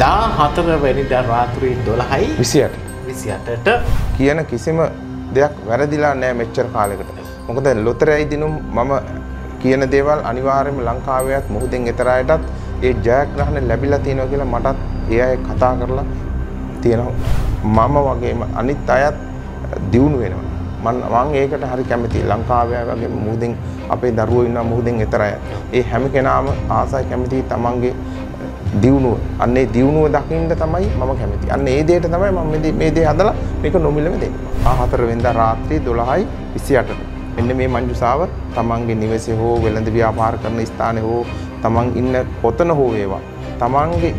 දා හතරවැනිද රාතුරී දොළහයි විසියට විසියටට කියන කිසිම දෙයක් වැරදිලා නෑ මෙච්චර කාලෙකට මොකද ලොතරැයි දිනුම් මම කියන දේවල් අනිවාර්යයෙන්ම ලංකාවේත් මුහුදෙන් එතරායටත් ඒ ජයග්‍රහණ ලැබිලා තියෙනවා කියලා මටත් ඒ අය කතා කරලා තියෙනවා මම වගේම අනිත් අයත් දියුණු වෙනවා මම මම ඒකට හරි කැමතියි ලංකාවේ වගේ මුහුදෙන් අපේ දරුවෝ ඉන්න මුහුදෙන් එතරාය ඒ හැම කෙනාම ආසයි කැමතියි තමන්ගේ දියුණුව. අන්න ඒ දියුණුව දකින්න තමයි මම කැමති. අන්න ඒ දෙයට තමයි මම මේ දේ හදලා මේක නොමිලම දෙන්නේ. ආ 4 වෙනිදා රාත්‍රී 12:28ට. මෙන්න මේ මංජුසාව තමන්ගේ නිවසේ හෝ වෙළඳ ව්‍යාපාර කරන ස්ථානයේ හෝ තමන් ඉන්න කොතන හෝ වේවා තමන්ගේ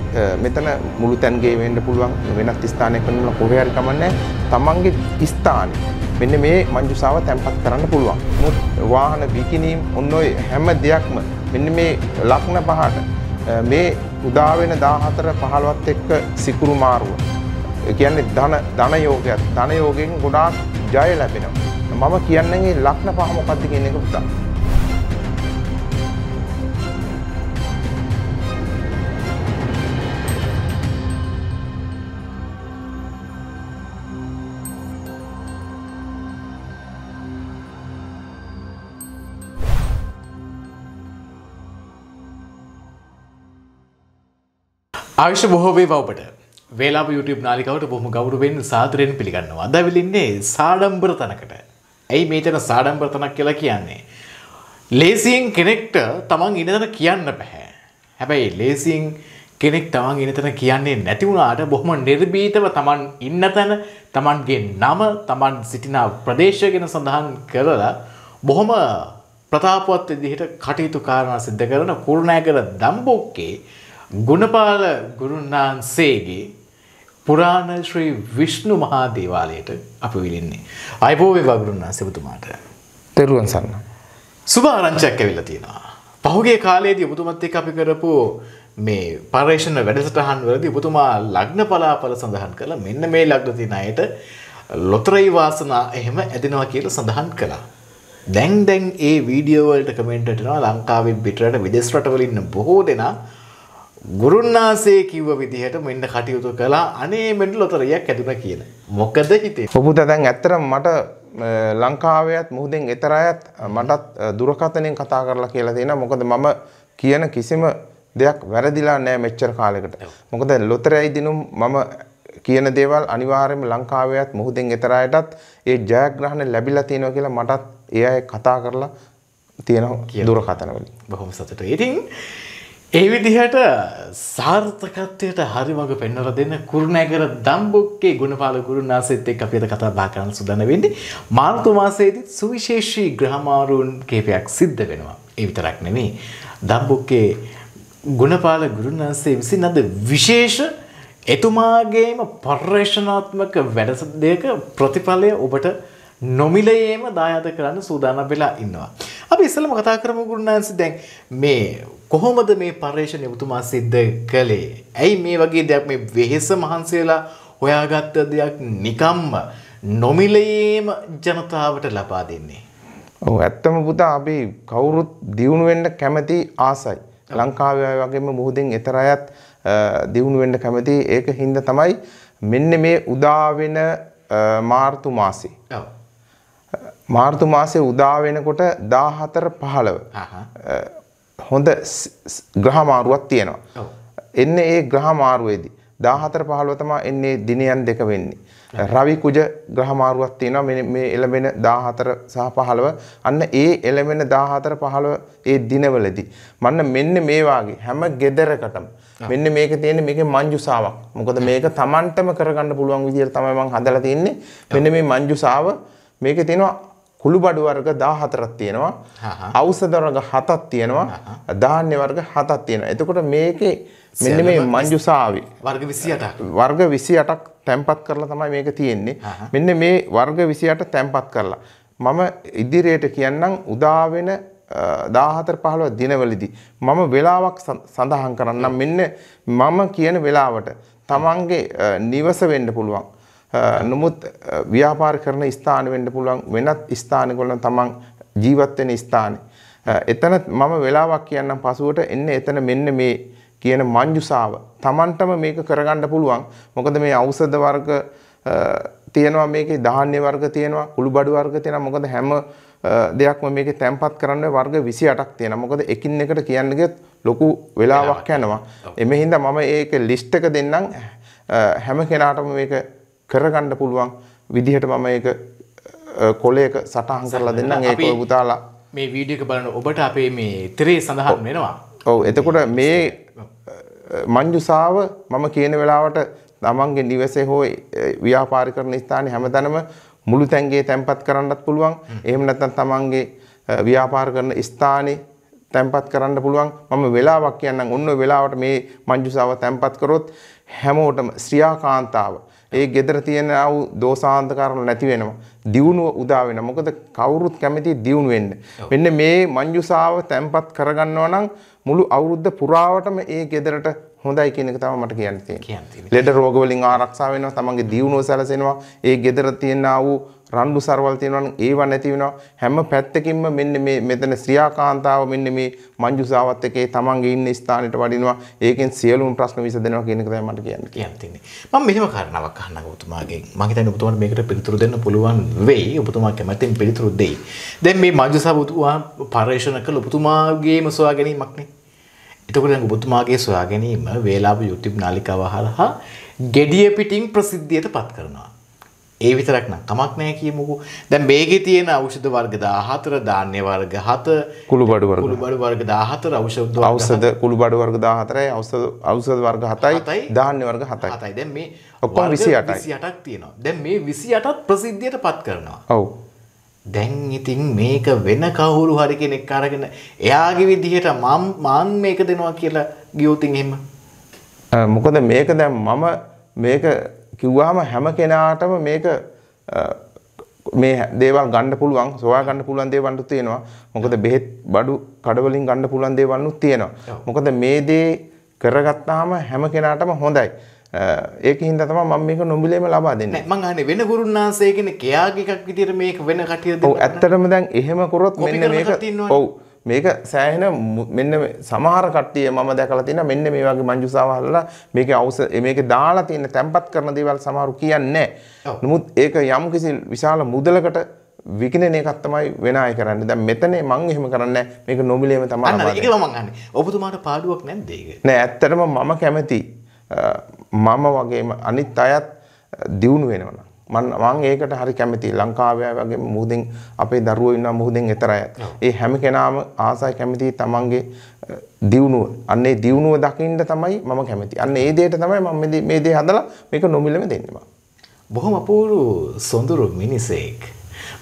මෙතන මුළු තැන්ගේ වෙන්න පුළුවන් වෙනත් ස්ථානයක කරනවා කොහේ හරි කමන්නේ තමන්ගේ ස්ථානේ මෙන්න මේ මංජුසාව තැන්පත් කරන්න පුළුවන්. නමුත් වාහන විකිනීම් ඔන්න ඔය හැම දෙයක්ම මෙන්න මේ ලක්ෂණ පහට මේ උදාවෙන 14 15ත් එක්ක සිකුරු මාරුව. ඒ කියන්නේ ධන ධන යෝගයක්. ධන යෝගයෙන් ගොඩාක් ජය ලැබෙනවා. මම කියන්නේ ලක්ෂණ පහ මොකක්ද කියන එක පුතා. ආයුෂ බොහෝ වේවා ඔබට. වේලාව YouTube නාලිකාවට බොහොම ගෞරවයෙන් සාදරයෙන් පිළිගන්නවා. අද වෙලින්නේ සාඩම්බර තනකට. ඇයි මේතන සාඩම්බර තනක් කියලා කියන්නේ? ලේසියෙන් කෙනෙක්ට තමන් ඉනතන කියන්න බෑ. හැබැයි ලේසියෙන් කෙනෙක් තමන් ඉනතන කියන්නේ නැති වුණාට බොහොම නිර්භීතව තමන් ඉන්න තැන තමන්ගේ නම තමන් සිටින ප්‍රදේශය ගැන සඳහන් කරලා බොහොම ප්‍රතාපවත් විදිහට කටයුතු කාරණා සිද්ධ කරන කුරුණෑගල දම්බොක්කේ ගුණපාල ගුරුන්නාන්සේගේ පුරාණ ශ්‍රී විෂ්ණු මහා දේවාලයට අපි විලින්නේ. අයිබෝවේ වගුරුන්නා සෙබතුමාට. තෙරුවන් සන්න. සුභ ආරංචයක් ඇවිල්ලා තියෙනවා. පහුගේ කාලයේදී ඔබතුමත් එක්ක අපි කරපු මේ පර්යේෂණ වැඩසටහන් වලදී ඔබතුමා ලග්න පලාපල සඳහන් කළා. මෙන්න මේ ලග්න තියෙන අයට ලොතරැයි වාසනා එහෙම ඇදෙනවා කියලා සඳහන් කළා. දැන් දැන් ඒ වීඩියෝ වලට කමෙන්ට් කරනවා ලංකාවේ පිටරට විදේශ රටවල ඉන්න බොහෝ දෙනා ගුරුන්නාසේ කිව්ව විදිහට මෙන්න කටයුතු කලා අනේ මෙට ලොතරයක් ඇතුන කියන. මොකද හිතේ. ඔපු තැන් ඇත්තරම් මට ලංකාවයත් මුහදෙන් එතරයත් මටත් දුරකතනෙන් කතා කරලා කියලා තියෙන මොකද මම කියන කිසිම දෙයක් වැරදිලා නෑ මෙච්චර කාලෙකට. මොකද ලොතරැයි දිනුම් මම කියන දේවල් අනිවාර්යයෙන්ම ලංකාවයත් මුහුදෙන් එතරයටත් ඒ ජයග්‍රහණ ලැබිලා තියෙනවා කියලා මටත් ඒ අය කතා කරලා තියෙනවා දුරකතනවලින්. බොහොම සතුටුයි. ඉතින් ඒ විදිහට සාර්ථකත්වයට හරි මඟ පෙන්වල දෙන්න කුරුණෑගර දම්බොක්කේ ගුණපාල ගුරුනාසෙත් එක්ක අපි අද කතා බහ කරන්න සූදානම් වෙන්නේ මාර්තු මාසයේදී සුවිශේෂී ග්‍රහමාරුන් කීපයක් සිද්ධ වෙනවා ඒ විතරක් නෙමෙයි දම්බොක්කේ ගුණපාල ගුරුනාසේ විසින් අද විශේෂ එතුමාගේම පර්යේෂණාත්මක වැඩසටහනක ප්‍රතිඵලය ඔබට නොමිලයේම දායාද කරන්න සූදානම් වෙලා ඉන්නවා අපි ඉස්සෙල්ලම කතා කරමු ගුරුනාන්සේ දැන් මේ කොහොමද මේ පර්යේෂණ ඔබතුමා සිද්ධ කළේ? ඇයි මේ වගේ දෙයක් මේ වෙහෙස මහන්සියලා හොයාගත්ත දෙයක් නිකම්ම නොමිලයේම ජනතාවට ලබා දෙන්නේ? ඔව් ඇත්තම පුතා අපි කවුරුත් දියුණු වෙන්න කැමති ආසයි. ලංකාවේ වගේම මුහුදෙන් ඈතර අයත් දියුණු වෙන්න කැමති. ඒක හින්දා තමයි මෙන්න මේ උදා වෙන මාර්තු මාසේ. ඔව්. මාර්තු මාසේ උදා වෙනකොට 14 15. හොඳ ග්‍රහ මාරුවක් තියෙනවා. එන්නේ ඒ ග්‍රහ මාරුවේදී 14 15 තමයි එන්නේ දිනයන් දෙක වෙන්නේ. රවි කුජ ග්‍රහ මාරුවක් තියෙනවා මේ මේ එළඹෙන 14 සහ 15. අන්න ඒ එළඹෙන 14 15 ඒ දිනවලදී මන්න මෙන්න මේ වාගේ හැම gederකටම මෙන්න මේක තියෙන්නේ මේකේ මංජුසාවක්. මොකද මේක Tamanටම කරගන්න පුළුවන් විදියට තමයි මම හදලා තින්නේ. මෙන්න මේ මංජුසාව මේකේ තියෙනවා කුළුබඩු වර්ග 14ක් තියෙනවා. ඖෂධ වර්ග 7ක් තියෙනවා. ධාන්‍ය වර්ග 7ක් තියෙනවා. එතකොට මේකේ මෙන්න මේ මංජුසාවි වර්ග 28ක් වර්ග 28ක් තැම්පත් කරලා තමයි මේක තියෙන්නේ. මෙන්න මේ වර්ග 28 තැම්පත් කරලා මම ඉදිරියට කියන්නම් උදා වෙන 14 15 දිනවලදී මම වෙලාවක් සඳහන් කරන්නම් මෙන්න මම කියන වෙලාවට තමන්ගේ නිවස වෙන්න පුළුවන්. නමුත් ව්‍යාපාර කරන ස්ථාන වෙන්න පුළුවන් වෙනත් ස්ථාන වල තමන් ජීවත් වෙන ස්ථානේ එතන මම වෙලාවක් කියන්නම් පසුවට එන්නේ එතන මෙන්න මේ කියන මංජුසාව තමන්ටම මේක කරගන්න පුළුවන් මොකද මේ ඖෂධ වර්ග තියෙනවා මේකේ ධාන්‍ය වර්ග තියෙනවා කුළුබඩු වර්ග තියෙනවා මොකද හැම දෙයක්ම මේකේ තැම්පත් කරන්න වර්ග 28ක් තියෙනවා මොකද එකින් එකට කියන්න ගියොත් ලොකු වෙලාවක් යනවා එමෙහිඳ මම ඒක ලිස්ට් එක දෙන්නම් හැම කෙනාටම මේක කරගන්න පුළුවන් විදිහට මම ඒක කොලයක සටහන් කරලා දෙන්නම් ඒක පුතාලා මේ වීඩියෝ එක බලන ඔබට අපේ මේ ඉතරේ සඳහන් වෙනවා. ඔව් එතකොට මේ මංජුසාව මම කියන වෙලාවට තමන්ගේ නිවසේ හෝ ව්‍යාපාර කරන ස්ථානයේ හැමතැනම මුළු තැන්ගේ තැම්පත් කරන්නත් පුළුවන්. එහෙම නැත්නම් තමන්ගේ ව්‍යාපාර කරන ස්ථානයේ තැම්පත් කරන්න පුළුවන්. මම වෙලාවක් කියන්නම්. ඔන්න වෙලාවට මේ මංජුසාව තැම්පත් කරොත් හැමෝටම ශ්‍රියාකාන්තාව ඒ gedara තියෙන ආ දෝසාන්ත කාරණා නැති වෙනවා. දියුණුව උදා වෙනවා. මොකද කවුරුත් කැමති දියුණු වෙන්න. මෙන්න මේ මංජුසාව තැම්පත් කරගන්නවා නම් මුළු අවුරුද්ද පුරාවටම ඒ gedaraට හොඳයි කියන එක තමයි මට කියන්න තියෙන්නේ. ලෙඩ රෝග වලින් ආරක්ෂා වෙනවා, තමන්ගේ දියුණුව සැලසෙනවා, ඒ gedara තියෙන ආ වූ රණ්ඩු සරවල් තියෙනවා නම් ඒව නැති වෙනවා හැම පැත්තකින්ම මෙන්න මේ මෙතන ශ්‍රියාකාන්තාව මෙන්න මේ මංජුසාවත් එකේ තමන්ගේ ඉන්න ස්ථානෙට වඩිනවා ඒකෙන් සියලුම ප්‍රශ්න විසඳෙනවා කියන එක තමයි මට කියන්න කියන්න තින්නේ මම මෙහෙම කාරණාවක් අහන්නම් ඔබතුමාගෙන් මම හිතන්නේ ඔබතුමාට මේකට පිළිතුරු දෙන්න පුළුවන් වෙයි ඔබතුමා කැමැතින් පිළිතුරු දෙයි දැන් මේ මංජුසාව ඔබතුමා පර්යේෂණ කළ ඔබතුමාගේම සොයා ගැනීමක්නේ එතකොට දැන් ඔබතුමාගේ සොයා ගැනීම වේලාව YouTube නාලිකාව හරහා gediya පිටින් ප්‍රසිද්ධියට පත් කරනවා ඒ විතරක් නම් කමක් නැහැ කියමුකෝ. දැන් මේකේ තියෙන ඖෂධ වර්ග 14, ධාන්‍ය වර්ග 7, කුළු බඩු වර්ග කුළු බඩු වර්ග 14, ඖෂධ වර්ග ඖෂධ කුළු බඩු වර්ග 14යි, ඖෂධ ඖෂධ වර්ග 7යි, ධාන්‍ය වර්ග 7යි. 7යි. දැන් මේ ඔක්කොම 28යි. 28ක් තියෙනවා. දැන් මේ 28ත් ප්‍රසිද්ධියටපත් කරනවා. ඔව්. දැන් ඉතින් මේක වෙන කවුරු හරි කෙනෙක් අරගෙන එයාගේ විදිහට මම මං මේක දෙනවා කියලා ගියොත් එහෙම මොකද මේක දැන් මම මේක කිව්වහම හැම කෙනාටම මේක මේ දේවල් ගන්න පුළුවන් සොයා ගන්න පුළුවන් දේවල්ුත් තියෙනවා. මොකද බෙහෙත් බඩු කඩවලින් ගන්න පුළුවන් දේවල්ුත් තියෙනවා. මොකද මේ දේ කරගත්තාම හැම කෙනාටම හොඳයි. ඒක හින්දා තමයි මම මේක නොමිලේම ලබා දෙන්නේ. මං අහන්නේ වෙන ගුරුන්නාන්සේ කෙනෙක් එයාගේ එකක් විදියට මේක වෙන කටියද? ඔව් ඇත්තටම දැන් එහෙම කරොත් මෙන්න මේක ඔව් මේක සෑහෙන මෙන්න සමහර කට්ටිය මම දැකලා තියෙනවා මෙන්න මේ වගේ මංජුසාව හදලා මේකේ අවස මේකේ දාලා තියෙන තැම්පත් කරන දේවල් සමහරු කියන්නේ නමුත් ඒක යම් කිසි විශාල මුදලකට විකිනෙන එකක් තමයි වෙනාය කරන්නේ. දැන් මෙතනේ මම එහෙම කරන්නේ මේක නොමිලේම තමයි. අන්න ඒක මම අහන්නේ. ඔබතුමාට පාඩුවක් නැද්ද ඒක? නෑ ඇත්තටම මම කැමති මම වගේම අනිත් අයත් දියුණු වෙනවා. මම ඒකට හරි කැමතියි. ලංකාවේ වගේ මුහුදෙන් අපේ දරුවෝ ඉන්නවා මුහුදෙන් එතර අයත්. ඒ හැම කෙනාම ආසයි කැමතියි තමන්ගේ දියුණුව. අන්න ඒ දියුණුව දකින්න තමයි මම කැමති. අන්න ඒ දෙයට තමයි මම මේ දේ හදලා මේක නොමිලම දෙන්නේ මම. බොහොම අපූරු සොඳුරු මිනිසෙක්.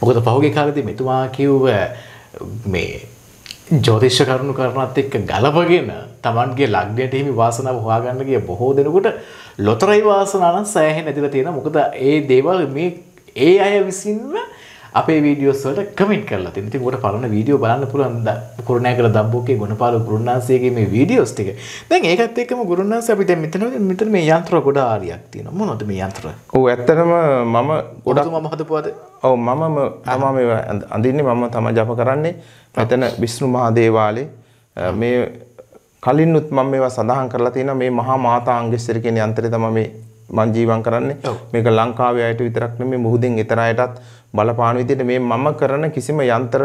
මොකද පහුගිය කාලෙදී මෙතුමා කිව්ව මේ ජෝතිෂ්‍ය කරුණු කරනත් එක්ක ගලපගෙන Tamanගේ ලග්නයට හිමි වාසනාව හොයාගන්න ගිය බොහෝ දෙනෙකුට ලොතරයිවාසනාන සෑහෙන් ඇතිල තියෙන මොකද ඒ දේවල් මේ ඒ අය විසින්ම අපේ වීඩියෝස්වලට කමෙන්ට් කරලා තියෙන. ඉතින් උඩ පරණ වීඩියෝ බලන්න පුළුවන් කුරුණෑ කළ දම්බෝකේ ගුණපාල ගුරුණාංශයේගේ මේ වීඩියෝස් ටික. දැන් ඒකත් එක්කම ගුරුණාංශ අපි දැන් මෙතන මෙතන මේ යන්ත්‍ර ගොඩ ආරියක් තියෙනවා. මොනවද මේ යන්ත්‍ර? ඔව් ඇත්තටම මම ගොඩක් මම හදපුවාද? ඔව් මම මම මේ අඳින්නේ මම තමයි ජප කරන්නේ. මෙතන විෂ්ණු මහා දේවාලේ මේ කලින්නුත් මම මේවා සඳහන් කරලා තියෙනවා මේ මහා මාතා අංගෙස්සර කියන යන්ත්‍රය තමයි මේ මං ජීවම් කරන්නේ. මේක ලංකාවේ අයට විතරක් නෙමෙයි මුහුදෙන් ඊතර අයටත් බලපාන විදිහට මේ මම කරන කිසිම යන්ත්‍ර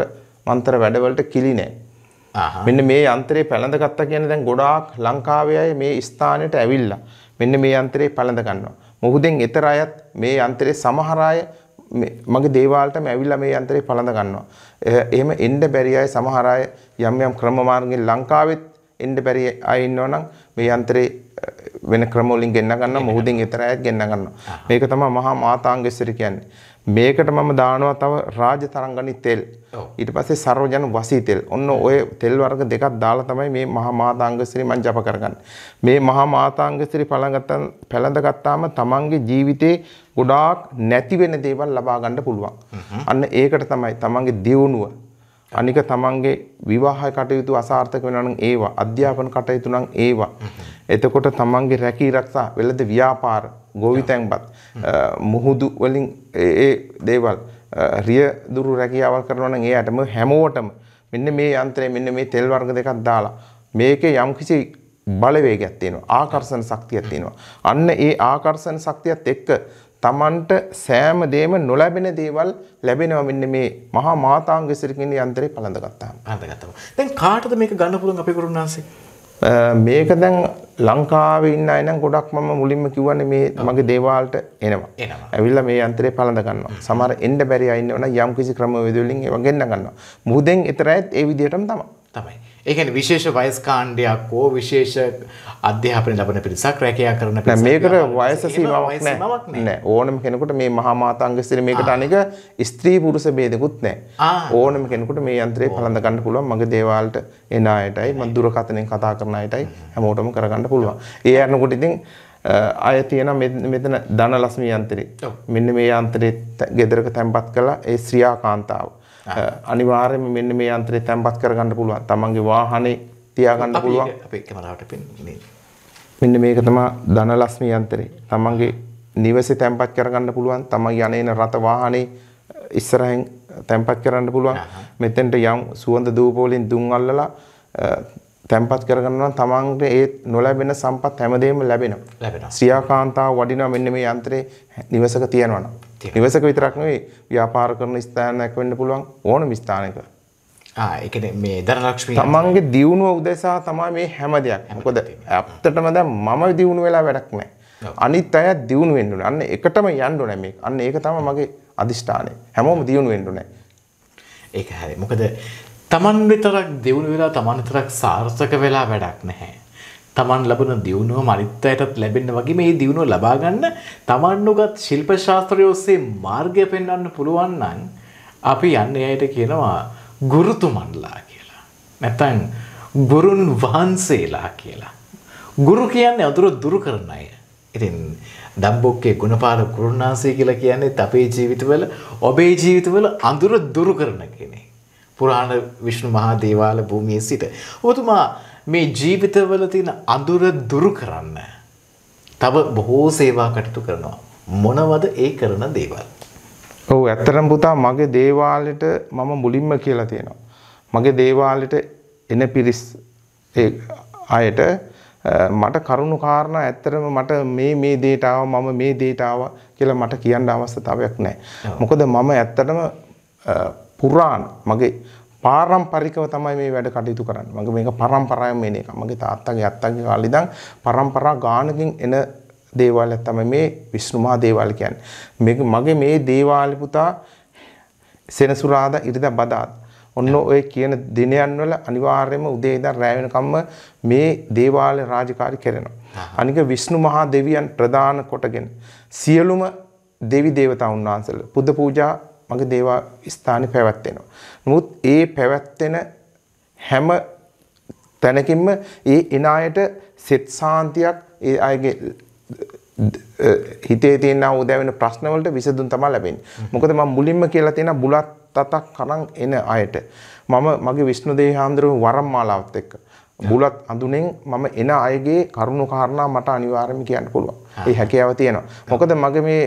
මන්ත්‍ර වැඩවලට කිලි නැහැ. මෙන්න මේ යන්ත්‍රේ පැලඳගත්තා කියන්නේ දැන් ගොඩාක් ලංකාවේ අය මේ ස්ථානෙට ඇවිල්ලා මෙන්න මේ යන්ත්‍රේ පැලඳ ගන්නවා. මුහුදෙන් ඊතර අයත් මේ යන්ත්‍රේ සමහර අය මගේ දේවාලටම ඇවිල්ලා මේ යන්ත්‍රේ පළඳ ගන්නවා. එහෙම එන්න බැරි අය සමහර අය යම් යම් ක්‍රම මාර්ගෙන් ලංකාවෙත් එන්න බැරි අය ඉන්නවනම් මේ යන්ත්‍රේ වෙන ක්‍රම වලින් ගෙන්න ගන්න මොහොතින් ඊතර අයත් ගෙන්න ගන්නවා. මේක තමයි මහා මාතාංගේශ්වර කියන්නේ. මේකට මම දානවා තව රාජ තරංගනි තෙල්. ඊට පස්සේ සර්වජන වසී තෙල්. ඔන්න ඔය තෙල් වර්ග දෙකක් දාලා තමයි මේ මහා මාතාංගේශ්වරි මම ජප කරගන්නේ. මේ මහා මාතාංගේශ්වරි පළඟත්තන් පළඳගත්තාම තමන්ගේ ජීවිතේ ගොඩාක් නැති වෙන දේවල් ලබා ගන්න පුළුවන්. අන්න ඒකට තමයි තමන්ගේ දියුණුව අනික තමන්ගේ විවාහ කටයුතු අසාර්ථක වෙනවා නම් ඒවා අධ්‍යාපන කටයුතු නම් ඒවා එතකොට තමන්ගේ රැකී ආරක්ෂා වෙළඳ ව්‍යාපාර ගෝවිතැන්පත් මුහුදු වලින් ඒ දේවල් රිය දුරු රැකියාවල් කරනවා නම් ඒ අයටම හැමෝටම මෙන්න මේ යන්ත්‍රය මෙන්න මේ තෙල් වර්ග දෙකක් දාලා මේකේ යම්කිසි බලවේගයක් තියෙනවා ආකර්ෂණ ශක්තියක් තියෙනවා අන්න ඒ ආකර්ෂණ ශක්තියත් එක්ක තමන්ට සෑම දේම නොලැබෙන දේවල් ලැබෙනවා මෙන්න මේ මහා මාතාංග සිරිකින්න යන්ත්‍රේ පළඳගත්තාම. පළඳගත්තාම. දැන් කාටද මේක ගන්න පුළුවන් අපේ ගුරුනාංශේ? මේක දැන් ලංකාවේ ඉන්න අය නම් ගොඩක් මම මුලින්ම කිව්වනේ මේ මගේ දේවාලට එනවා. එනවා. ඇවිල්ලා මේ යන්ත්‍රේ පළඳ ගන්නවා. සමහර එන්න බැරි අය ඉන්නවනම් යම් කිසි ක්‍රමවේද වලින් ඒව ගෙන්න ගන්නවා. මුහුදෙන් ඊතරයත් ඒ විදිහටම තමයි. තමයි. ඒකන විශේෂ වයස්කාණ්ඩයක් හෝ විශේෂ අධ්‍යාපන ලබන පිරිසක් රැකයා කරන මේකට වයස සීමාවක් නෑ ඕනම කෙනෙකුට මේ මහාමාතංග සිර මේකට අනික ස්ත්‍රී පුරුෂ බේදකුත් නෑ ඕනම කෙනෙකුට මේ යන්ත්‍රය පළඳ ගන්න පුළුවන් මගේ දේවාලට එන අයටයි මම දුරකථනයෙන් කතා කරන අයටයි හැමෝටම කරගන්න පුළුවන්. ඒ අරනකොට ඉතින් අය තියෙන මෙතන ධනලක්ෂ්මී යන්ත්‍රේ. මෙන්න මේ යන්ත්‍රේ ගෙදරක තැන්පත් කළා ඒ ශ්‍රියා කාන්තාව. Ah. Eh, අනිවාර්යයෙන්ම මෙන්න මේ යන්ත්‍රය තැම්පත් කරගන්න පුළුවන්. තමන්ගේ වාහනේ තියාගන්න පුළුවන්. අපි කැමරාවට පෙන්වන්නේ. මෙන්න මේක තමයි ධනලක්ෂ්මී යන්ත්‍රය. තමන්ගේ නිවසේ තැම්පත් කරගන්න පුළුවන්. තමන් යන්නේන රත වාහනේ ඉස්සරහින් තැම්පත් කරන්න පුළුවන්. මෙතෙන්ට යම් සුවඳ දූප වලින් දුම් අල්ලලා eh, තැම්පත් කරගන්නවා තමන්ට ඒ නොලැබෙන සම්පත් හැමදේම ලැබෙනවා. ලැබෙනවා. ශ්‍රියාකාන්තාව වඩිනවා මෙන්න මේ යන්ත්‍රේ නිවසක තියනවනම්. නිවසක විතරක් නෙවෙයි ව්‍යාපාර කරන ස්ථානයක් වෙන්න පුළුවන් ඕනම ස්ථානයක. ආ ඒ කියන්නේ මේ ධනලක්ෂ්මී තමන්ගේ දියුණුව උදෙසා තමයි මේ හැම දෙයක්. මොකද ඇත්තටම දැන් මම දියුණු වෙලා වැඩක් නැහැ. අනිත් අය දියුණු වෙන්න ඕනේ. අන්න එකටම යන්න ඕනේ මේක. අන්න ඒක තමයි මගේ අදිෂ්ඨානය. හැමෝම දියුණු වෙන්න ඕනේ. ඒක හරි. මොකද තමන් විතරක් දියුණු වෙලා තමන් විතරක් සාර්ථක වෙලා වැඩක් නැහැ. තමන් ලබන දියුණුව මනිත් අයටත් ලැබෙන්න වගේ මේ දියුණුව ලබාගන්න තමන්නුගත් ශිල්ප ශාස්ත්‍රය ඔස්සේ මාර්ගය පෙන්වන්න පුළුවන් නම් අපි යන්න එයට කියනවා ගුරුතුමන්ලා කියලා. නැතන් ගුරුන් වහන්සේලා කියලා. ගුරු කියන්නේ අතුර දුරු කරන අය. ඉතින් දම්බොක්කේ ගුණපාල ගුරුන්නාන්සේ කියලා කියන්නේ අපේ ජීවිතවල ඔබේ ජීවිතවල අඳුර දුරු කරන කෙනෙක්. පුරාණ විශ්ණු මහා දේවාල භූමියේ සිට. ඔබතුමා මේ ජීවිතවල තියෙන අඳුර දුරු කරන්න. තව බොහෝ සේවා කටයුතු කරනවා. මොනවද ඒ කරන දේවල්? ඔව් ඇත්තටම පුතා මගේ දේවාලෙට මම මුලින්ම කියලා තියෙනවා. මගේ දේවාලෙට එන පිරිස් ඒ අයට මට කරුණු කාරණා ඇත්තරම මට මේ මේ දේට ආවා මම මේ දේට ආවා කියලා මට කියන්න අවස්ථාවක් නැහැ. මොකද මම ඇත්තටම පුරාණ මගේ පාරම්පරිකව තමයි මේ වැඩ කටයුතු කරන්නේ. මගේ මේක පරම්පරාවෙන් එන එක. මගේ තාත්තගේ අත්තගේ කාලේ ඉඳන් පරම්පරා ගානකින් එන දේවාලයක් තමයි මේ විෂ්ණු මහා දේවාල කියන්නේ. මේක මගේ මේ දේවාල පුතා සෙනසුරාදා ඉරිදා බදාත්. ඔන්න ඔය කියන දිනයන් වල අනිවාර්යයෙන්ම උදේ ඉඳන් රැ වෙනකම්ම මේ දේවාලය රාජකාරී කරනවා. අනික විෂ්ණු මහා දෙවියන් ප්‍රදාන කොටගෙන සියලුම දෙවි දේවතාවුන් වහන්සේලා පුද පූජා මගේ දේවා ස්ථානේ පැවැත්වෙනවා. නමුත් ඒ පැවැත්වෙන හැම තැනකින්ම ඒ එන අයට සෙත් සාන්තියක් ඒ අයගේ හිතේ තියෙන උදැවෙන ප්‍රශ්න වලට විසඳුම් තමයි ලැබෙන්නේ. මොකද මම මුලින්ම කියලා තියෙන බුලත් තතක් කරන් එන අයට මම මගේ විෂ්ණු දේහාන්දරම වරම් මාලාවත් එක්ක බුලත් අඳුනෙන් මම එන අයගේ කරුණු කාරණා මට අනිවාර්යයෙන්ම කියන්න පුළුවන්. ඒ හැකියාව තියෙනවා. මොකද මගේ මේ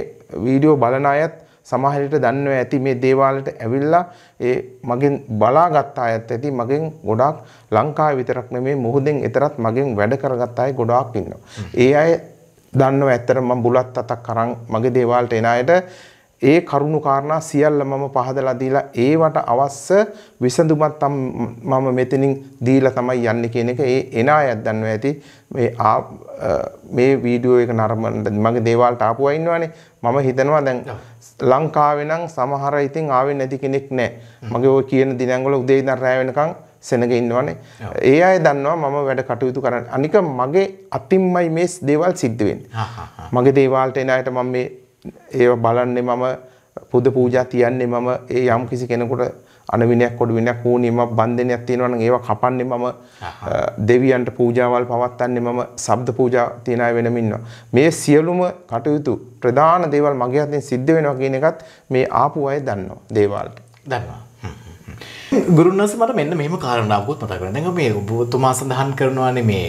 වීඩියෝ බලන අයත් සමහරට දන්නව ඇති මේ දේවාලට ඇවිල්ලා ඒ මගෙන් බලාගත් අයත් ඇති මගෙන් ගොඩාක් ලංකාවේ විතරක් නෙමේ මුහුදෙන් එතරත් මගෙන් වැඩ කරගත් අය ගොඩාක් ඉන්නවා. ඒ අය දන්නව ඇත්තට මම බුලත් අතක් අරන් මගේ දේවාලට එන අයට ඒ කරුණු කාරණා සියල්ල මම පහදලා දීලා ඒවට අවශ්‍ය විසඳුමක් මම මෙතනින් දීලා තමයි යන්නේ කියන එක ඒ එන අයත් දන්නවා ඇති මේ මේ වීඩියෝ එක නරඹන්න මගේ දේවාලට ආපුවා ඉන්නවනේ මම හිතනවා දැන් ලංකාවේ නම් සමහර ඉතින් ආවේ නැති කෙනෙක් නැහැ. මගේ ඔය කියන දිනන් වල උදේ ඉඳන් රැ වෙනකන් සෙනග ඉන්නවනේ. ඒ අය දන්නවා මම වැඩ කටයුතු කරන්න. අනික මගේ අතින්මයි මේ දේවල් සිද්ධ වෙන්නේ. මගේ දේවල්ට එන අයට මම මේ ඒව බලන්නේ මම පුද පූජා තියන්නේ මම ඒ යම් කිසි කෙනෙකුට අනවිනයක් කොඩුවිනයක් කෝණියමක් බන්ධනයක් තියෙනවා නම් ඒවා කපන්නේ මම දෙවියන්ට පූජාවල් පවත්න්නේ මම ශබ්ද පූජා තියන අය වෙනම ඉන්නවා. මේ සියලුම කටයුතු ප්‍රධාන දේවල් මගේ අතින් සිද්ධ වෙනවා කියන එකත් මේ ආපු අය දන්නවා දේවල්. දන්නවා. ගුරුන්නස මට මෙන්න මෙහෙම කාරණාවකුත් මතක් වෙනවා. දැන් මේ ඔබතුමා සඳහන් කරනවානේ මේ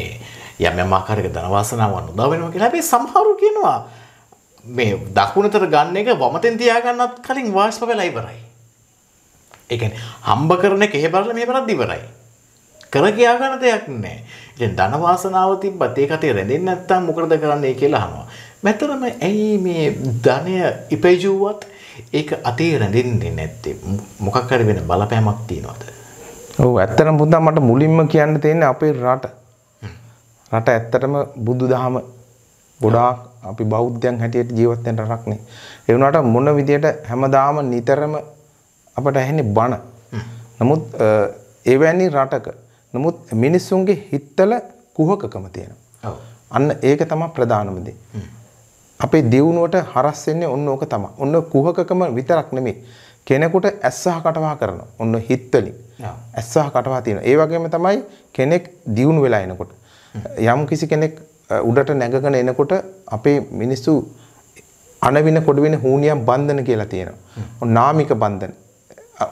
යම් යම් ආකාරයක ධනවාසනාවන් උදා වෙනවා කියලා. හැබැයි සමහරු කියනවා මේ දකුණතර ගන්න එක වමතෙන් තියාගන්නත් කලින් වාස්ප වෙලා ඉවරයි. එකන හම්බ කරන කෙහෙබරල මේ පරත් දිවරයි. කර කියයාගන දෙයක් නෑ ඉතින් ධනවාසනාව තිබ්බත් ඒ කතේ රැඳෙන්නේ නැත්තම් මොකද කරන්නේ කියලා අහනවා. මෙතරම ඇයි මේ ධනය ඉපැජුවත් ඒක අතේ රැඳෙන්නේ නැත්තේ මොකක් හරි වෙන බලපෑමක් තියනවද? ඔව් ඇත්තටම පුතා මට මුලින්ම කියන්න තියෙන්නේ අපේ රට. රට ඇත්තටම බුදුදහම ගොඩාක් අපි බෞද්ධයන් හැටියට ජීවත් වෙන රටක් නේ. ඒ වුණාට මොන විදියට හැමදාම නිතරම අපට ඇහෙන්නේ බණ. නමුත් එවැනි රටක නමුත් මිනිස්සුන්ගේ හිතවල කුහකකම තියෙනවා. අන්න ඒක තමයි ප්‍රධානම අපේ දියුණුවට හරස් වෙන්නේ ඔන්න ඕක තමයි. ඔන්න කුහකකම විතරක් නෙමෙයි. කෙනෙකුට ඇස්සහ කටවා කරනවා. ඔන්න හිතවලින්. ඇස්සහ කටවා තියෙනවා. ඒ වගේම තමයි කෙනෙක් දියුණු වෙලා එනකොට. යම් කිසි කෙනෙක් උඩට නැගගෙන එනකොට අපේ මිනිස්සු අනවින කොඩවින හූනියම් බන්ධන කියලා තියෙනවා. නාමික බන්ධන.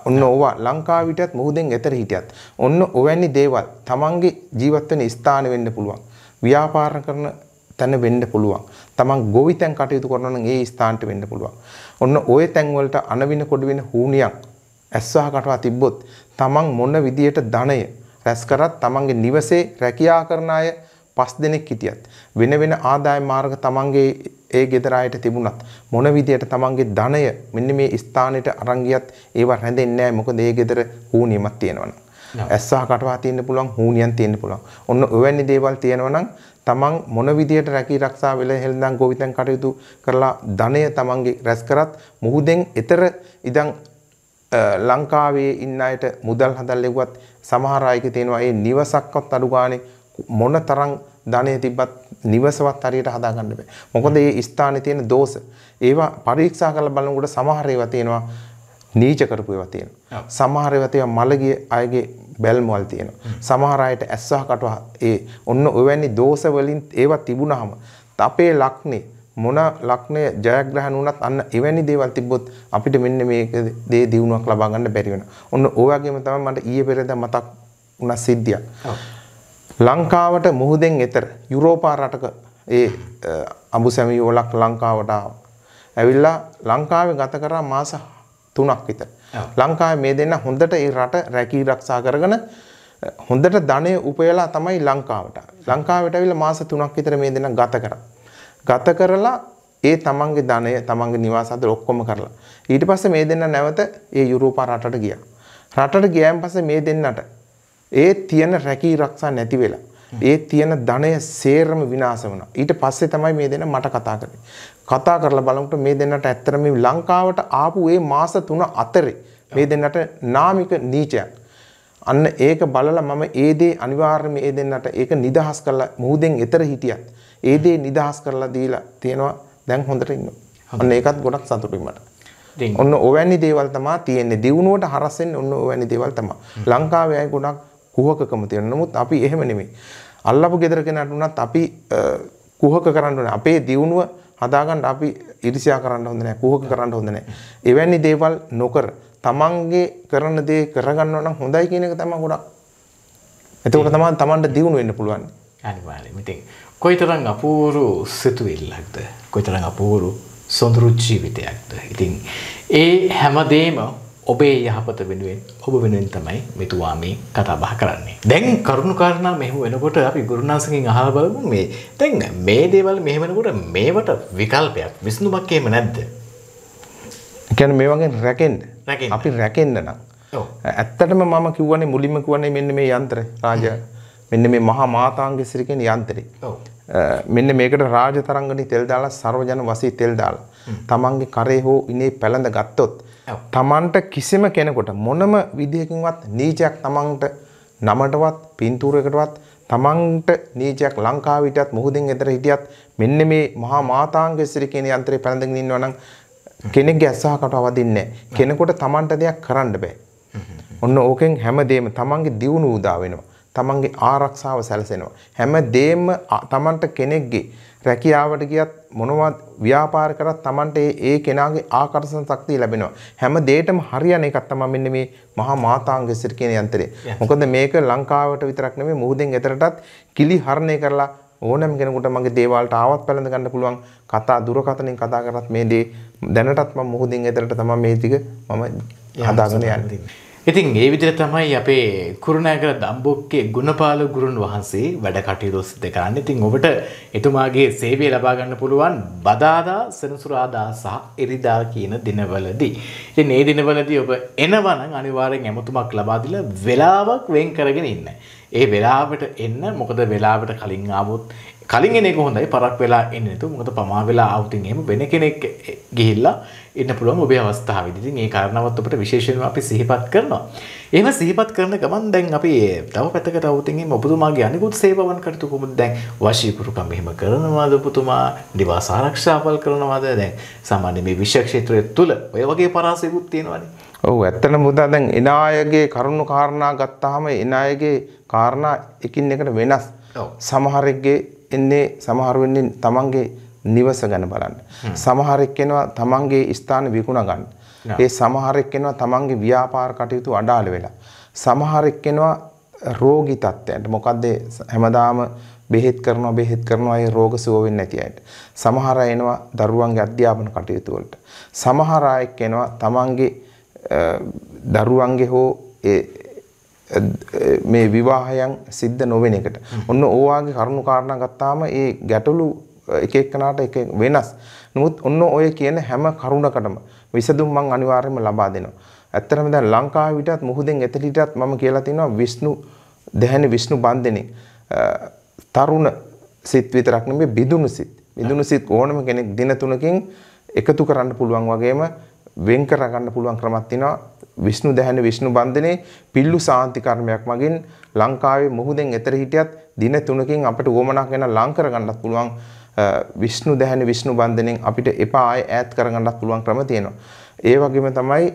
ඔන්න ඕවා ලංකාවිටත් මුහුදෙන් එතර හිටියත් ඔන්න ඔවැනි දේවල් තමන්ගේ ජීවත් වෙන ස්ථාන වෙන්න පුළුවන් ව්‍යාපාර කරන තැන වෙන්න පුළුවන් තමන් ගොවිතැන් කටයුතු කරනවා නම් ඒ ස්ථානට වෙන්න පුළුවන් ඔන්න ওই තැන් වලට අනවින කොඩ වෙන හූනියක් ඇස්සහකටවා තිබ්බොත් තමන් මොන විදියට ධනය රැස් කරත් තමන්ගේ නිවසේ රැකියා කරන අය පස් දෙනෙක් හිටියත් වෙන වෙන ආදායම් මාර්ග තමන්ගේ ඒ ගෙදර අයට තිබුණත් මොන විදියට තමන්ගේ ධනය මෙන්න මේ ස්ථානෙට අරන් ගියත් ඒව රැඳෙන්නේ නැහැ මොකද ඒ ගෙදර හුනියමක් තියෙනවනම් ඇස්සහ කටවා තියෙන්න පුළුවන් හුනියන් තියෙන්න පුළුවන් ඔන්න ඔවැනි දේවල් තියෙනවනම් තමන් මොන විදියට රැකී ආරක්ෂා වෙලා හෙළඳන් ගොවිතැන් කටයුතු කරලා ධනය තමන්ගේ රැස් කරත් මුහුදෙන් එතර ඉඳන් ලංකාවේ ඉන්න අයට මුදල් හදල් ලැබුවත් සමහර අයක තියෙනවා ඒ නිවසක්වත් අඩු ගානේ මොන තරම් ධනෙ තිබ්බත් නිවසවත් හරියට හදාගන්න බෑ. මොකද මේ ස්ථානයේ තියෙන දෝෂ ඒවා පරීක්ෂා කරලා බලනකොට සමහර ඒවා තියෙනවා නීච කරපු ඒවා තියෙනවා. සමහර ඒවා තියෙනවා මළගිය අයගේ බැල්මවල් තියෙනවා. සමහර අයට ඇස්සහ කටහ ඒ ඔන්න ඔවැනි දෝෂ වලින් ඒවා තිබුණාම අපේ ලක්නේ මොන ලක්නය ජයග්‍රහණ වුණත් අන්න එවැනි දේවල් තිබ්බොත් අපිට මෙන්න මේක දේ දිනුවක් ලබා ගන්න බැරි වෙනවා. ඔන්න ඔය වගේම තමයි මට ඊයේ පෙරේද මතක් වුණා සිද්ධියක්. ලංකාවට මුහුදෙන් එතර යුරෝපා රටක ඒ අඹු සැමියෝලක් ලංකාවට ඇවිල්ලා ලංකාවේ ගත කරා මාස 3ක් විතර. ලංකාවේ මේ දෙන්න හොඳට ඒ රට රැකී ආරක්ෂා කරගෙන හොඳට ධනය උපයලා තමයි ලංකාවට. ලංකාවට ඇවිල්ලා මාස 3ක් විතර මේ දෙන්න ගත කරා. ගත කරලා ඒ තමන්ගේ ධනය තමන්ගේ නිවාස අතර ඔක්කොම කරලා ඊට පස්සේ මේ දෙන්න නැවත ඒ යුරෝපා රටට ගියා. රටට ගියන් පස්සේ මේ දෙන්නට ඒ තියෙන රැකී රක්ෂා නැති වෙලා. ඒ තියෙන ධනය සේරම විනාශ වෙනවා. ඊට පස්සේ තමයි මේ දෙන මට කතා කරන්නේ. කතා කරලා බලමුට මේ දෙන්නට ඇත්තටම මේ ලංකාවට ආපු ඒ මාස 3 අතරේ මේ දෙන්නට නාමික නීචයක්. අන්න ඒක බලලා මම ඒ දේ අනිවාර්යයෙන්ම ඒ දෙන්නට ඒක නිදහස් කරලා මුහුදෙන් එතර හිටියත් ඒ දේ නිදහස් කරලා දීලා තියෙනවා දැන් හොඳට ඉන්නවා. අන්න ඒකත් ගොඩක් සතුටුයි මට. ඔන්න ඔවැනි දේවල් තමයි තියෙන්නේ. දිනුවොට හරස් වෙන්නේ ඔන්න ඔවැනි දේවල් තමයි. ලංකාවේ අය ගොඩක් කුහකකම තියෙන. නමුත් අපි එහෙම නෙමෙයි. අල්ලපු gedara කෙනාට උනත් අපි කුහක කරන්න ඕනේ. අපේ දියුණුව හදාගන්න අපි ඉරිසියා කරන්න හොඳ නැහැ. කුහක කරන්න හොඳ නැහැ. එවැනි දේවල් නොකර තමන්ගේ කරන දේ කරගන්නවා නම් හොඳයි කියන එක තමයි ගොඩක්. එතකොට තමයි තමන්ට දියුණු වෙන්න පුළුවන්. අනිවාර්යයෙන්ම. ඉතින් කොයිතරම් අපූර්ව සිතුවිල්ලක්ද? කොයිතරම් අපූර්ව සොඳුරු ජීවිතයක්ද? ඉතින් ඒ හැමදේම ඔබේ යහපත වෙනුවෙන් ඔබ වෙනුවෙන් තමයි මෙතුවා මේ කතාබහ කරන්නේ. දැන් කරුණු කාරණා මෙහෙම වෙනකොට අපි ගුරුනාසකින් අහලා බලමු මේ දැන් මේ දේවල් මෙහෙම වෙනකොට මේවට විකල්පයක් විසඳුමක් එහෙම නැද්ද? කියන්නේ මේ වගේ රැකෙන්න. අපි රැකෙන්න නම්. ඇත්තටම මම කිව්වනේ මුලින්ම කිව්වනේ මෙන්න මේ යන්ත්‍රය රාජ මෙන්න මේ මහා මාතාංග සිරිකෙන යන්ත්‍රය. මෙන්න මේකට රාජ තරංගනි තෙල් දාලා සර්වජන වසී තෙල් දාලා තමන්ගේ කරේ හෝ ඉනේ පැලඳ ගත්තොත් තමන්ට කිසිම කෙනෙකොට මොනම විදිහකින්වත් නීචයක් තමන්ට නමටවත් පින්තූරයකටවත් තමන්ට නීචයක් ලංකාවිටත් මුහුදෙන් එතර හිටියත් මෙන්න මේ මහා මාතාංග ඉස්සිරි කියන යන්ත්‍රේ පැනඳගෙන ඉන්නවා නම් කෙනෙක්ගේ අස්සහකට අවදින්නේ කෙනෙකුට තමන්ට දෙයක් කරන්න බෑ. ඔන්න ඕකෙන් හැමදේම තමන්ගේ දියුණුව උදා වෙනවා. තමන්ගේ ආරක්ෂාව සැලසෙනවා. හැම දෙෙම තමන්ට කෙනෙක්ගේ රැකියාවට ගියත් මොනවත් ව්‍යාපාර කරත් Tamante ඒ කෙනාගේ ආකර්ෂණ ශක්තිය ලැබෙනවා. හැම දෙයකම හරියන එකක් තමයි මෙන්න මේ මහා මාතාංග සිර කියන යන්ත්‍රය. මොකද මේක ලංකාවට විතරක් නෙමෙයි මුහුදෙන් එතරටත් කිලි හරණය කරලා ඕනෑම කෙනෙකුට මගේ දේවල්ට ආවත් පැලඳ ගන්න පුළුවන් කතා දුරකථනින් කතා කරත් මේ දේ දැනටත් මම මුහුදෙන් එතරට තමයි මේ ටික මම හදාගෙන යන්නේ. ඉතින් ඒ විදිර තමයි අපේ කුරුණෑගර දම්බොක්කේ ගුණපාල ගුරුන් වහන්සේ වැඩ කටයුතු සිද්ධ කරන්න. ඉතින් ඔබට එතුමාගේ සේවය ලබා ගන්න පුළුවන් බදාදා සෙනසුරාදා සහ එරිදා කියන දිනවලදී. ඉතින් මේ දිනවලදී ඔබ එනවා නම් අනිවාර්යෙන් ඇමතුමක් ලබා දීලා වෙලාවක් වෙන් කරගෙන ඉන්න. ඒ වෙලාවට එන්න මොකද වෙලාවට කලින් ආවොත් කලින් එන එක හොඳයි පරක් වෙලා එන්න නේතු මොකද පමා වෙලා ආවොත් එහෙම වෙන කෙනෙක් ගිහිල්ලා ඉන්න පුළුවන් ඔබේ අවස්ථාවේදී. ඉතින් ඒ කාරණාවත් අපිට විශේෂයෙන්ම අපි සිහිපත් කරනවා. එහෙම සිහිපත් කරන ගමන් දැන් අපි තව පැත්තකට આવුත් එහෙම ඔබතුමාගේ අනිකුත් සේවාවන් කටයුතු කොහොමද දැන් වශීකරුකම් එහෙම කරනවාද ඔබතුමා? නිවාස ආරක්ෂාවල් කරනවාද? දැන් සාමාන්‍ය මේ විශ්ව ක්ෂේත්‍රය තුල ඔය වගේ පරාසයකුත් තියෙනවානේ. ඔව් ඇත්තටම මුදා දැන් එන අයගේ කරුණු කාරණා ගත්තාම එන අයගේ කාරණා එකින් එකට වෙනස්. සමහරෙක්ගේ එන්නේ සමහර වෙන්නේ තමන්ගේ නිවස ගැන බලන්න. සමහරෙක් එනවා තමන්ගේ ස්ථාන විකුණ ගන්න. ඒ සමහරෙක් එනවා තමන්ගේ ව්‍යාපාර කටයුතු අඩාල වෙලා. සමහරෙක් එනවා රෝගී තත්ත්වයන්ට. මොකද හැමදාම බෙහෙත් කරනවා බෙහෙත් කරනවා ඒ රෝග සුව වෙන්නේ නැති අයට. සමහර අය එනවා දරුවන්ගේ අධ්‍යාපන කටයුතු වලට. සමහර අය එනවා තමන්ගේ දරුවන්ගේ හෝ ඒ මේ විවාහයන් සිද්ධ නොවෙන එකට. ඔන්න ඕවාගේ කරුණු කාරණා ගත්තාම ඒ ගැටලු එක එක්කනට එක වෙනස්. නමුත් ඔන්න ඔය කියන හැම කරුණකටම විසඳුම් මම අනිවාර්යයෙන්ම ලබා දෙනවා. ඇත්තටම දැන් ලංකාව විතරත් මුහුදෙන් එතෙලිටත් මම කියලා තිනවා විෂ්ණු දැහැනේ විෂ්ණු බන්දනේ තරුණ සිත් විතරක් නෙමෙයි බිදුණු සිත්. බිදුණු සිත් ඕනම කෙනෙක් දින තුනකින් එකතු කරන්න පුළුවන් වගේම වෙන් කර ගන්න පුළුවන් ක්‍රමක් තියෙනවා. විෂ්ණු දැහැන විෂ්ණු බන්ධනේ පිල්ලු සාන්ති කර්මයක් මගින් ලංකාවේ මුහුදෙන් එතර හිටියත් දින 3කින් අපිට උවමනක් වෙන ලං කර ගන්නත් පුළුවන් විෂ්ණු දැහැන විෂ්ණු බන්ධනෙන් අපිට එපා ආය ඈත් කර ගන්නත් පුළුවන් ක්‍රම තියෙනවා. ඒ වගේම තමයි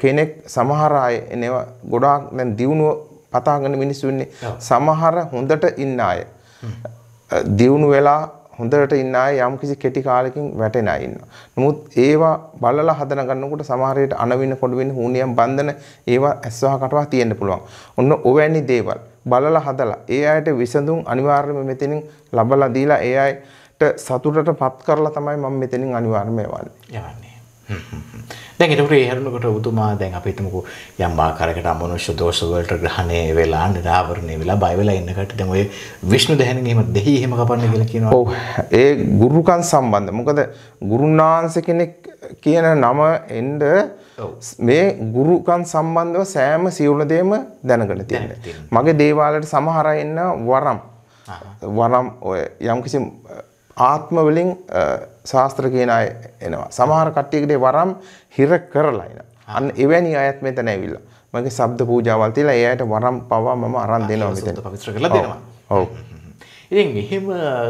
කෙනෙක් සමහර අය එනව ගොඩාක් දැන් දිනුව පතාගෙන මිනිස්සු ඉන්නේ. සමහර හොඳට ඉන්න අය දිනුව වෙලා හොඳට ඉන්න අය යම් කිසි කෙටි කාලෙකින් වැටෙන අය ඉන්නවා. නමුත් ඒවා බලලා හදන ගන්නකොට සමහර විට අනවින කොළවින හුනියම් බන්ධන ඒවා ඇස්වහ කටවා තියෙන්න පුළුවන්. ඔන්න ඔවැනි දේවල් බලලා හදලා ඒ අයට විසඳුම් අනිවාර්යයෙන්ම මෙතනින් ලබලා දීලා ඒ අයට සතුටටපත් කරලා තමයි මම මෙතනින් අනිවාර්යයෙන්ම යවන්නේ. යවන්නේ. දැන් එතකොට ඒ හැරුණකොට උතුමා දැන් අපි හිතමුකෝ යම් ආකාරයකට අමනුෂ්‍ය දෝෂ වලට ග්‍රහණය වෙලා නිරාවරණය වෙලා බය වෙලා ඉන්නකට දැන් ඔය විෂ්ණු දැහැණින් එහෙම දෙහි එහෙම කපන්න කියලා කියනවා. ඔව් ඒ ගුරුකම් සම්බන්ධ. මොකද ගුරුනාංශ කෙනෙක් කියන නම එන්න මේ ගුරුකම් සම්බන්ධව සෑම සියලු දෙම දැනගෙන තියෙනවා. මගේ දේවාලයට සමහර එන්න වරම් වරම් ඔය යම්කිසි ආත්ම වලින් ශාස්ත්‍ර කියන අය එනවා. සමහර කට්ටියකට වරම් හිර කරලා එන. අන්න එවැනි අයත් මෙතන ඇවිල්ලා. මගේ ශබ්ද පූජාවල් තියලා ඒ අයට වරම් පවා මම අරන් දෙනවා මෙතන. පවිත්‍ර කරලා දෙනවා. ඔව්. ඉතින් එහෙම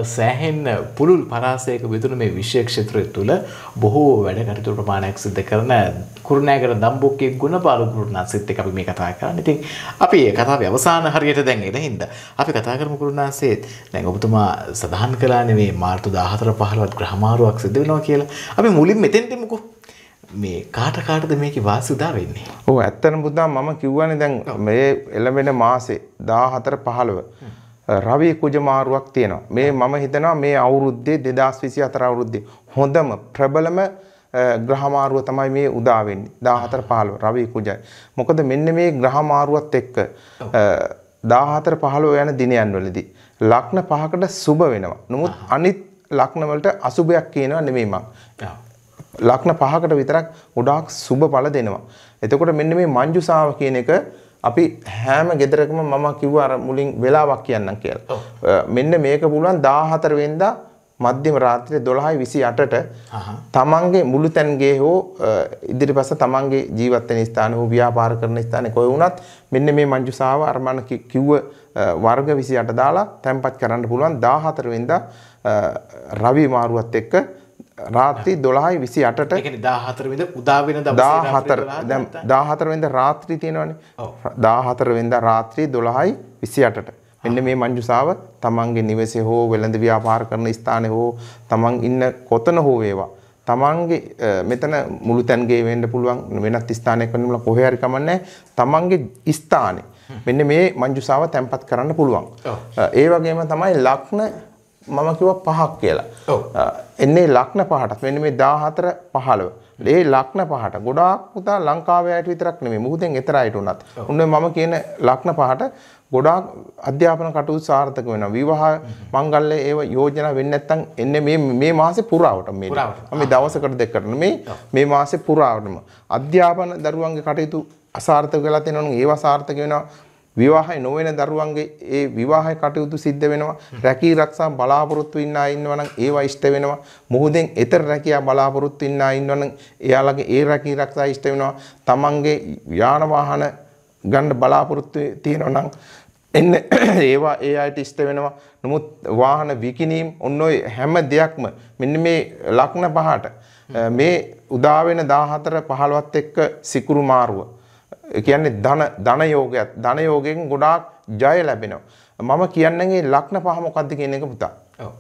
සෑහෙන් පුළුල් පරාසයක විදුණු මේ විශේෂේත්‍රය තුළ බොහෝ වැඩ කටයුතු ප්‍රමාණයක් සිද්ධ කරන කුරුණෑගල දම්බොක්කේ ගුණපාලු කුරුණාසිත් එක්ක අපි මේ කතා කරන්නේ. ඉතින් අපි කතාවේ අවසාන හරියට දැන් එන හින්දා අපි කතා කරමු කුරුණාසෙත් දැන් ඔබතුමා සඳහන් කළානේ මේ මාර්තු 14 15ත් ග්‍රහමාරුවක් සිද්ධ වෙනවා කියලා. අපි මුලින් මෙතෙන්ටමුකෝ මේ කාට කාටද මේක වාසිදා වෙන්නේ ඕ ඇත්තන බුද්දා මම කිව්වනේ දැන් මේ එළඹෙන මාසේ 14 15 රවි කුජමාරුවක් තියෙනවා. මේ මම හිතනවා මේ අවුරුද්දේ 2024 අවුරුද්දේ හොඳම ප්‍රබලම ග්‍රහමාරුව තමයි මේ උදා වෙන්නේ 14 15 රවි කුජයි. මොකද මෙන්න මේ ග්‍රහමාරුවත් එක්ක 14 15 යන දිනයන් වලදී ලග්න පහකට සුබ වෙනවා. නමුත් අනිත් ලග්න වලට අසුබයක් කියනවා නෙමෙයි මං. ලග්න පහකට විතරක් ගොඩාක් සුබ ඵල දෙනවා. එතකොට මෙන්න මේ මංජුසාව කියන එක අපි හැම ගෙදරකම මම කිව්ව අර මුලින් වෙලාවක් කියන්නම් කියලා. මෙන්න මේක පුළුවන් 14 වෙනිදා මධ්‍යම රාත්‍රියේ 12:28ට තමන්ගේ මුළු තැන්ගේ හෝ ඉදිරිපස තමන්ගේ ජීවත් වෙන ස්ථාන හෝ ව්‍යාපාර කරන ස්ථානේ කොයි වුණත් මෙන්න මේ මංජුසාව අර මම කිව්ව වර්ග 28 දාලා තැම්පත් කරන්න පුළුවන් 14 වෙනිදා රවි මාරුවත් එක්ක රාත්‍රී දොළහයි විසි අටට දාහතරවිද උදාවෙන දාහතර දාහතරවෙද රාත්‍රී තියෙනවනේ දාහතරවෙද රාත්‍රී දොළහයි විසි අටට මෙන්න මේ මංජුසාව තමන්ගේ නිවසේ හෝ වෙළඳ ව්‍යාපාර කරන ස්ථානය හෝ තමන් ඉන්න කොතන හෝ වේවා තමන්ගේ මෙතන මුළු තැන්ගේ වෙන්න පුළුවන් වෙනත් ස්ථානයක් වෙන්න පුළුවන් කොහේ හරි කමන්නේ තමන්ගේ ස්ථානේ මෙන්න මේ මංජුසාව තැම්පත් කරන්න පුළුවන් ඒ වගේම තමයි ලක්න මම කිව්වා පහක් කියලා. එන්නේ ලක්න පහටත් මෙන්න මේ 14 15. ඒ ලක්න පහට ගොඩාක් පුතා ලංකාවේ අයට විතරක් නෙමෙයි මුහුදෙන් එතර අයට උනත්. උන්නේ මම කියන ලක්න පහට ගොඩාක් අධ්‍යාපන කටයුතු සාර්ථක වෙනවා. විවාහ මංගල්‍ය ඒව යෝජනා වෙන්නේ නැත්නම් එන්නේ මේ මේ මාසේ පුරාවට මේ මේ දවසකට දෙකකට මේ මේ මාසේ පුරාවටම අධ්‍යාපන දරුවන්ගේ කටයුතු අසාර්ථක වෙලා තියෙනවා නම් ඒව සාර්ථක වෙනවා විවාහය නොවන දරුවන්ගේ ඒ විවාහය කටයුතු සිද්ධ වෙනවා. රැකී රක්ෂා බලාපොරොත්තු ඉන්න අය ඉන්නවනම් ඒවා ඉෂ්ට වෙනවා. මොහොතෙන් ඊතර රැකියා බලාපොරොත්තු ඉන්න අය ඉන්නවනම් එයාලගේ ඒ රැකී රක්ෂා ඉෂ්ට වෙනවා. තමන්ගේ යාන වාහන ගන්න බලාපොරොත්තු තියෙනවා නම් එන්න ඒවා ඒ අයට ඉෂ්ට වෙනවා. නමුත් වාහන විකිණීම් ඔන්න ඔය හැම දෙයක්ම මෙන්න මේ ලක්ෂණ පහට මේ උදා වෙන 14 15ත් එක්ක සිකුරු මාරුව කියන්නේ ධන ධන යෝගයත් ධන යෝගයෙන් ගොඩාක් ජය ලැබෙනවා. මම කියන්නේ ලක්ෂණ පහ මොකද්ද කියන එක පුතා. ඔව්.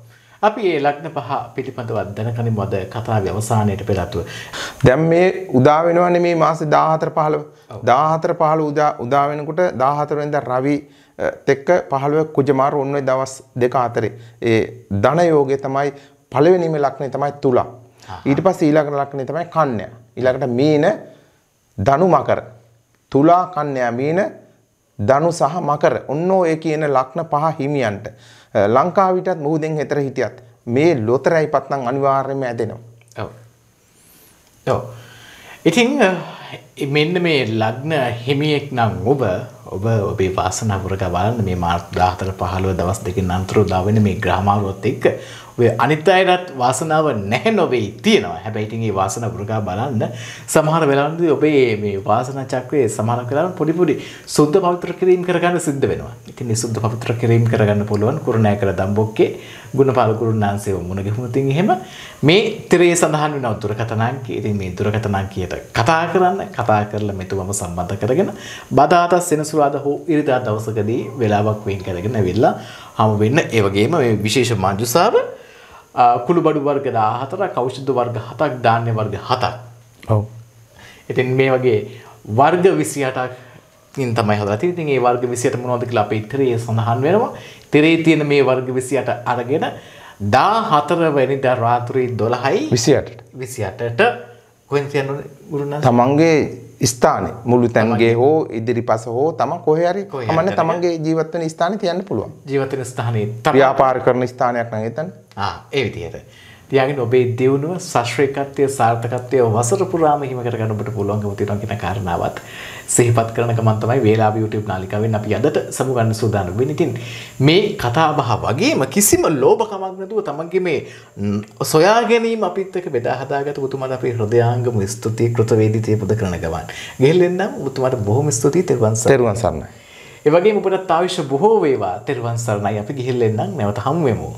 අපි ඒ ලක්න පහ පිළිබඳව දැනගනිමු අද කතාවේ අවසානයට පෙර අතුව. දැන් මේ උදා වෙනවනේ මේ මාසේ 14 15 14 15 උදා උදා වෙනකොට 14 වෙනිදා රවි තෙක්ක 15 කුජමාර ඔන්න ඔය දවස් දෙක අතරේ ඒ ධන යෝගය තමයි පළවෙනිම ලක්නේ තමයි තුලා. ඊට පස්සේ ඊළඟ ලක්නේ තමයි කන්‍යා. ඊළඟට මීන ධනු මකර තුලා කන්‍යා මීන ධනු සහ මකර ඔන්නෝ ඒ කියන ලක්න පහ හිමියන්ට ලංකාවිටත් මුහුදෙන් හෙතර හිටියත් මේ ලොතරැයි පත්නම් අනිවාර්යයෙන්ම ඇදෙනවා. ඔව්. ඔව්. ඉතින් මෙන්න මේ ලග්න හිමියෙක් නම් ඔබ ඔබ ඔබේ වාසනාවරක බලන්න මේ මාර්තු 14 15 දවස් දෙකකින් අන්තර උදා වෙන මේ ග්‍රහමාරුවත් එක්ක ඔය අනිත් අයටත් වාසනාව නැහැ නොවේ තියෙනවා. හැබැයි ඉතින් ඒ වාසනාව පුරුකා බලන්න සමහර වෙලාවන්දී ඔබේ මේ වාසනා චක්‍රයේ සමහර වෙලාවන් පොඩි පොඩි සුද්ධ පවිත්‍ර කිරීම කරගන්න සිද්ධ වෙනවා. ඉතින් මේ සුද්ධ පවිත්‍ර කිරීම කරගන්න පුළුවන් කුරුණෑ කළ දම්බොක්කේ ගුණපාල කුරුණාංශයේ මුණ ගැහුණු තින් එහෙම මේ තිරේ සඳහන් වෙනව දුරකථන අංකය. ඉතින් මේ දුරකථන අංකයට කතා කරන්න කතා කරලා මෙතුමම සම්බන්ධ කරගෙන බදාතස් සෙනසුරාදා හෝ ඉරිදා දවසකදී වෙලාවක් වෙන් කරගෙන ඇවිල්ලා හමු වෙන්න ඒ වගේම මේ විශේෂ මංජුසාව කුළුබඩු වර්ග 14ක් ඖෂධ වර්ග 7ක් ධාන්‍ය වර්ග 7ක්. ඔව්. ඉතින් මේ වගේ වර්ග 28ක් ඉන් තමයි හදලා තියෙන්නේ. ඉතින් මේ වර්ග 28 මොනවද කියලා අපි ඉතරේ සඳහන් වෙනවා. ඉතරේ තියෙන මේ වර්ග 28 අරගෙන 14 වෙනිදා රාත්‍රී 12යි 28ට 28ට කොහෙන් කියන්නේ ගුරුනා තමන්ගේ ස්ථානය මුළු තැන්ගේ හෝ ඉදිරිපස හෝ තම කොහරි මන්න තමන්ගේ ජීවත්වන ස්ථාන තියන්න පුළුවන් ජීවතන ස්ථානයේ ව්‍යාපාර කරන ස්ථානයක් නගතන් ඒ විදිහට. තියාගෙන ඔබේ දියුණුව සශ්‍රීකත්වය සාර්ථකත්වය වසර පුරාම හිම කරගන්න ඔබට පුළුවන්කම තියෙනවා කියන කාරණාවත් සිහිපත් කරන ගමන් තමයි වේලාව YouTube නාලිකාවෙන් අපි අදට සමු ගන්න සූදානම් වෙන්නේ. ඉතින් මේ කතාබහ වගේම කිසිම ලෝභකමක් නැතුව තමන්ගේ මේ සොයා ගැනීම අපිත් එක්ක බෙදා හදාගත්තු ඔබතුමාට අපේ හෘදයාංගම ස්තුති කෘතවේදීත්වය පුද කරන ගමන්. ගෙහෙල්ලෙන්නම් ඔබතුමාට බොහොම ස්තුතියි තෙරුවන් සරණයි. ඒ වගේම ඔබට ආයුෂ බොහෝ වේවා තෙරුවන් සරණයි. අපි ගිහිල්ලෙන්නම් නැවත හමු වෙමු.